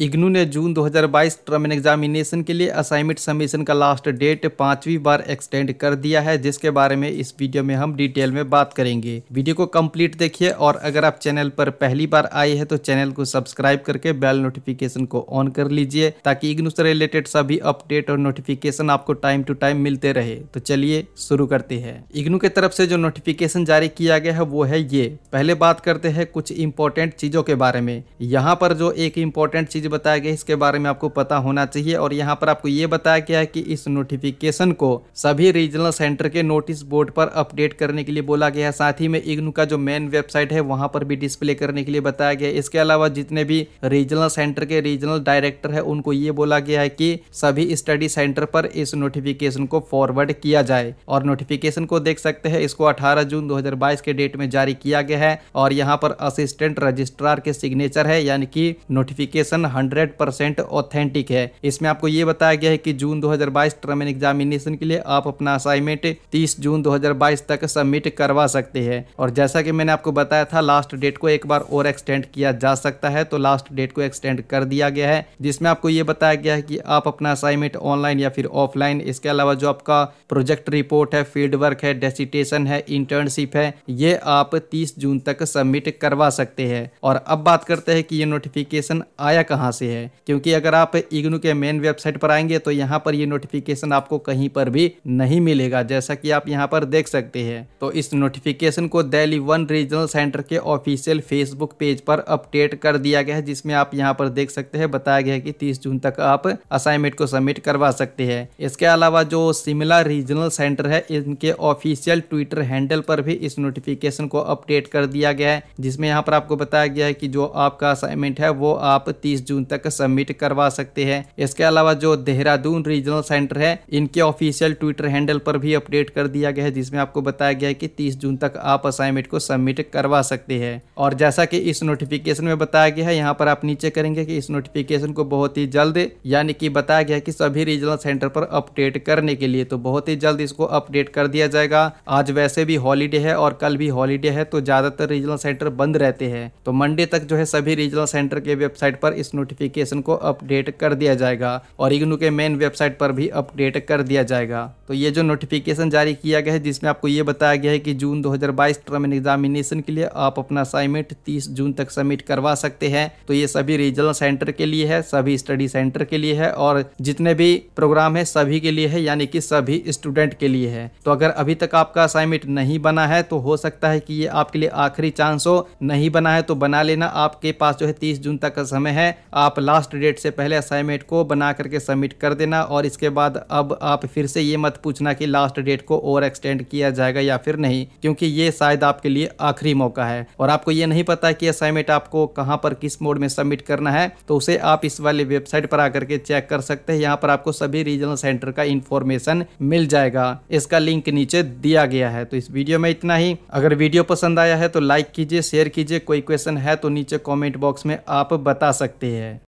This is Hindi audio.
इग्नू ने जून 2022 टर्म एंड एग्जामिनेशन के लिए असाइनमेंट सबमिशन का लास्ट डेट पांचवी बार एक्सटेंड कर दिया है जिसके बारे में इस वीडियो में हम डिटेल में बात करेंगे वीडियो को कंप्लीट देखिए और अगर आप चैनल पर पहली बार आए हैं तो चैनल को सब्सक्राइब करके बेल नोटिफिकेशन को ऑन कर लीजिए ताकि इग्नू से रिलेटेड सभी अपडेट और नोटिफिकेशन आपको टाइम टू टाइम मिलते रहे तो चलिए शुरू करते हैं इग्नू की तरफ से जो नोटिफिकेशन जारी किया गया है वो है ये पहले बात करते हैं कुछ इंपॉर्टेंट चीजों के बारे में यहाँ पर जो एक इम्पोर्टेंट चीज चीज़ बताया गया इसके बारे में आपको पता होना चाहिए और यहाँ पर आपको ये बताया गया है कि इस नोटिफिकेशन को सभी रीजनल सेंटर के नोटिस बोर्ड पर अपडेट करने के लिए बोला गया है साथ ही में इग्नू का जो मेन वेबसाइट है वहाँ पर भी डिस्प्ले करने के लिए बताया गया इसके अलावा जितने भी रीजनल सेंटर के रीजनल डायरेक्टर है उनको ये बोला गया है कि सभी स्टडी सेंटर पर इस नोटिफिकेशन को फॉरवर्ड किया जाए और नोटिफिकेशन को देख सकते हैं इसको 18 जून 2022 के डेट में जारी किया गया है और यहाँ पर असिस्टेंट रजिस्ट्रार के सिग्नेचर है यानी कि नोटिफिकेशन हंड्रेड परसेंट ऑथेंटिक है इसमें आपको ये बताया गया है कि जून 2022 टर्म एंड एग्जामिनेशन के लिए आप अपना असाइनमेंट 30 जून 2022 तक सबमिट करवा सकते हैं और जैसा कि मैंने आपको बताया था लास्ट डेट को एक बार और एक्सटेंड किया जा सकता है तो लास्ट डेट को एक्सटेंड कर दिया गया है जिसमें आपको ये बताया गया है कि आप अपना असाइनमेंट ऑनलाइन या फिर ऑफलाइन इसके अलावा जो आपका प्रोजेक्ट रिपोर्ट है फील्ड वर्क है डेसिटेशन है इंटर्नशिप है ये आप तीस जून तक सबमिट करवा सकते हैं और अब बात करते हैं कि ये नोटिफिकेशन आया कहाँ कहाँ से है क्योंकि अगर आप इग्नू के मेन वेबसाइट पर आएंगे तो यहाँ पर ये नोटिफिकेशन आपको कहीं पर भी नहीं मिलेगा जैसा कि आप यहाँ पर देख सकते हैं तो इस नोटिफिकेशन को दिल्ली वन रीजनल सेंटर के ऑफिशियल फेसबुक पेज पर अपडेट कर दिया गया है जिसमें आप यहाँ पर देख सकते हैं बताया गया है कि तीस जून तक आप असाइनमेंट को सबमिट करवा सकते हैं इसके अलावा जो शिमला रीजनल सेंटर है इनके ऑफिशियल ट्विटर हैंडल पर भी इस नोटिफिकेशन को अपडेट कर दिया गया है जिसमें यहाँ पर आपको बताया गया है कि जो आपका असाइनमेंट है वो आप तीस जून जून तक सबमिट करवा सकते हैं इसके अलावा जो देहरादून रीजनल सेंटर है इनके ऑफिशियल ट्विटर हैंडल पर भी अपडेट कर दिया गया है जिसमें आपको बताया गया है कि तीस जून तक आप असाइनमेंट को सबमिट करवा सकते हैं और जैसा कि इस नोटिफिकेशन में बताया गया है यहाँ पर आप नीचे करेंगे कि इस नोटिफिकेशन को बहुत ही जल्द यानी कि बताया गया कि सभी रीजनल सेंटर पर अपडेट करने के लिए तो बहुत ही जल्द इसको अपडेट कर दिया जाएगा आज वैसे भी हॉलीडे है और कल भी हॉलीडे है तो ज्यादातर रीजनल सेंटर बंद रहते हैं तो मंडे तक जो है सभी रीजनल सेंटर के वेबसाइट पर इस नोटिफिकेशन को अपडेट कर दिया जाएगा और इग्नू के मेन वेबसाइट पर भी अपडेट कर दिया जाएगा तो ये जो नोटिफिकेशन जारी किया गया है जिसमें आपको ये बताया गया है कि जून 2022 हजार टर्म एग्जामिनेशन के लिए आप अपना असाइनमेंट 30 जून तक सबमिट करवा सकते हैं तो ये सभी रीजनल सेंटर के लिए है सभी स्टडी सेंटर के लिए है और जितने भी प्रोग्राम है सभी के लिए है यानी कि सभी स्टूडेंट के लिए है तो अगर अभी तक आपका असाइनमेंट नहीं बना है तो हो सकता है कि ये आपके लिए आखिरी चांस हो नहीं बना है तो बना लेना आपके पास जो है तीस जून तक का समय है आप लास्ट डेट से पहले असाइनमेंट को बना करके सबमिट कर देना और इसके बाद अब आप फिर से ये मत पूछना कि लास्ट डेट को ओवर एक्सटेंड किया जाएगा या फिर नहीं क्योंकि ये शायद आपके लिए आखिरी मौका है और आपको ये नहीं पता कि असाइनमेंट आपको कहाँ पर किस मोड में सबमिट करना है तो उसे आप इस वाले वेबसाइट पर आकर के चेक कर सकते हैं यहाँ पर आपको सभी रीजनल सेंटर का इन्फॉर्मेशन मिल जाएगा इसका लिंक नीचे दिया गया है तो इस वीडियो में इतना ही अगर वीडियो पसंद आया है तो लाइक कीजिए शेयर कीजिए कोई क्वेश्चन है तो नीचे कॉमेंट बॉक्स में आप बता सकते हैं Yeah.